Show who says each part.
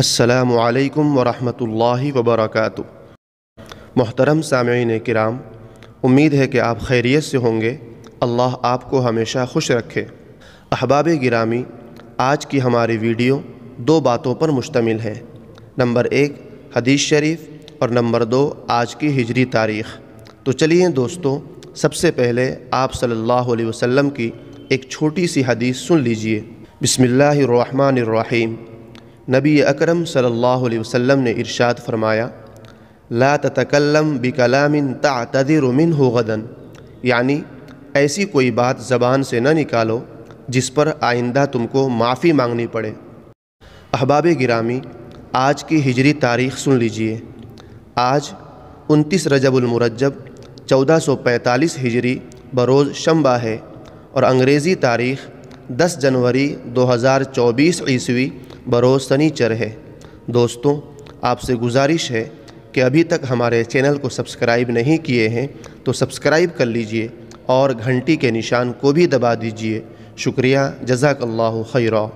Speaker 1: असलकम वरम् वबरक मोहतरम सामीन कराम उम्मीद है कि आप खैरियत से होंगे अल्लाह आपको हमेशा खुश रखे अहबाब गिरामी आज की हमारी वीडियो दो बातों पर मुश्तमिल है नंबर एक हदीस शरीफ और नंबर दो आज की हिजरी तारीख़ तो चलिए दोस्तों सबसे पहले आप सल्लल्लाहु अलैहि वसल्लम की एक छोटी सी हदीस सुन लीजिए बिसमीम नबी अकरम सल्लल्लाहु अलैहि वसल्लम ने इरशाद फरमाया ला तकल्लम बिकलामिन तातदिर मिन हो गदन यानी ऐसी कोई बात ज़बान से न निकालो जिस पर आइंदा तुमको माफ़ी मांगनी पड़े अहबाब गिरामी आज की हिजरी तारीख सुन लीजिए आज उनतीस रजबुलमरजब 1445 हिजरी बरोज़ शंबा है और अंग्रेज़ी तारीख़ 10 जनवरी 2024 ईस्वी बरोज़ सनीचर है दोस्तों आपसे गुजारिश है कि अभी तक हमारे चैनल को सब्सक्राइब नहीं किए हैं तो सब्सक्राइब कर लीजिए और घंटी के निशान को भी दबा दीजिए शुक्रिया जजाकल्ला खैरा